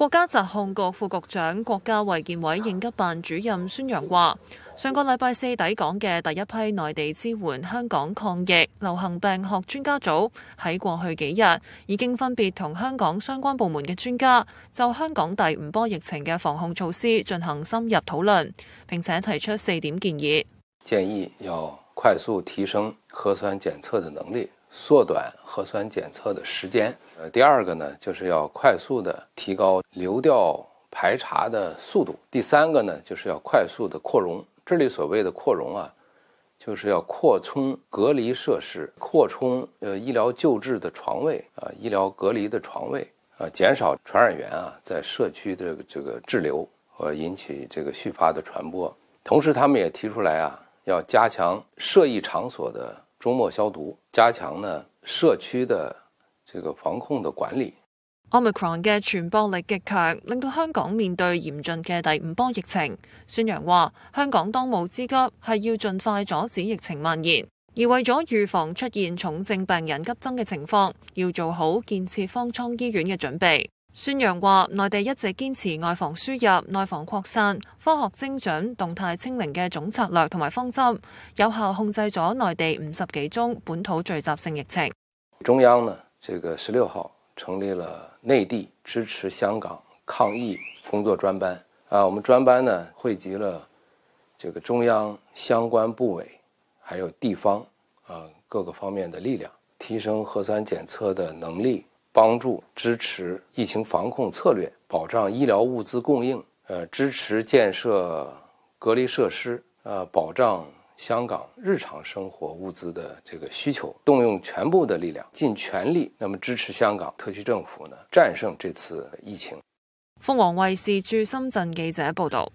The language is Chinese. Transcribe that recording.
国家疾控局副局长、国家卫健委应急办主任孙杨话：，上个礼拜四抵港嘅第一批内地支援香港抗疫流行病学专家组，喺过去几日已经分别同香港相关部门嘅专家就香港第五波疫情嘅防控措施进行深入讨论，并且提出四点建议。建议要快速提升核酸检测的能力。缩短核酸检测的时间，呃，第二个呢，就是要快速的提高流调排查的速度。第三个呢，就是要快速的扩容。这里所谓的扩容啊，就是要扩充隔离设施，扩充呃医疗救治的床位啊，医疗隔离的床位啊，减少传染源啊在社区的这个滞留和引起这个续发的传播。同时，他们也提出来啊，要加强涉疫场所的。周末消毒，加强呢社区的这个防控的管理。Omicron 嘅传播力极强，令到香港面对严峻嘅第五波疫情。孙杨话：香港当务之急系要尽快阻止疫情蔓延，而为咗预防出现重症病人急增嘅情况，要做好建设方舱医院嘅准备。孙杨話：內地一直堅持外防輸入、內防擴散、科學精准、動態清零嘅總策略同埋方針，有效控制咗內地五十幾宗本土聚集性疫情。中央呢，這個十六號成立了內地支持香港抗疫工作專班。啊，我们專班呢，匯集了這個中央相關部委，還有地方啊，各個方面的力量，提升核酸檢測的能力。帮助支持疫情防控策略，保障医疗物资供应，呃，支持建设隔离设施，呃，保障香港日常生活物资的这个需求，动用全部的力量，尽全力，那么支持香港特区政府呢，战胜这次疫情。凤凰卫视驻深圳记者报道。